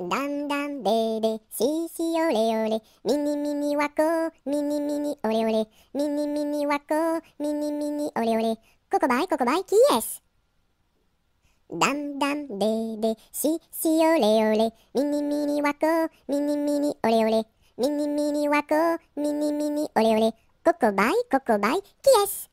だんだんでで、ししオれオれ、ミニミニわこ、ミニミニおれおれ、ミニミニわこ、ミニミニおれおれ、ここばいここばいキエス。だんだんでで、ししオれおれ、ミニミニわこ、ミニミニおれおれ、ミニミニワこ、ミニミニオレオレこコばいここばいキエス。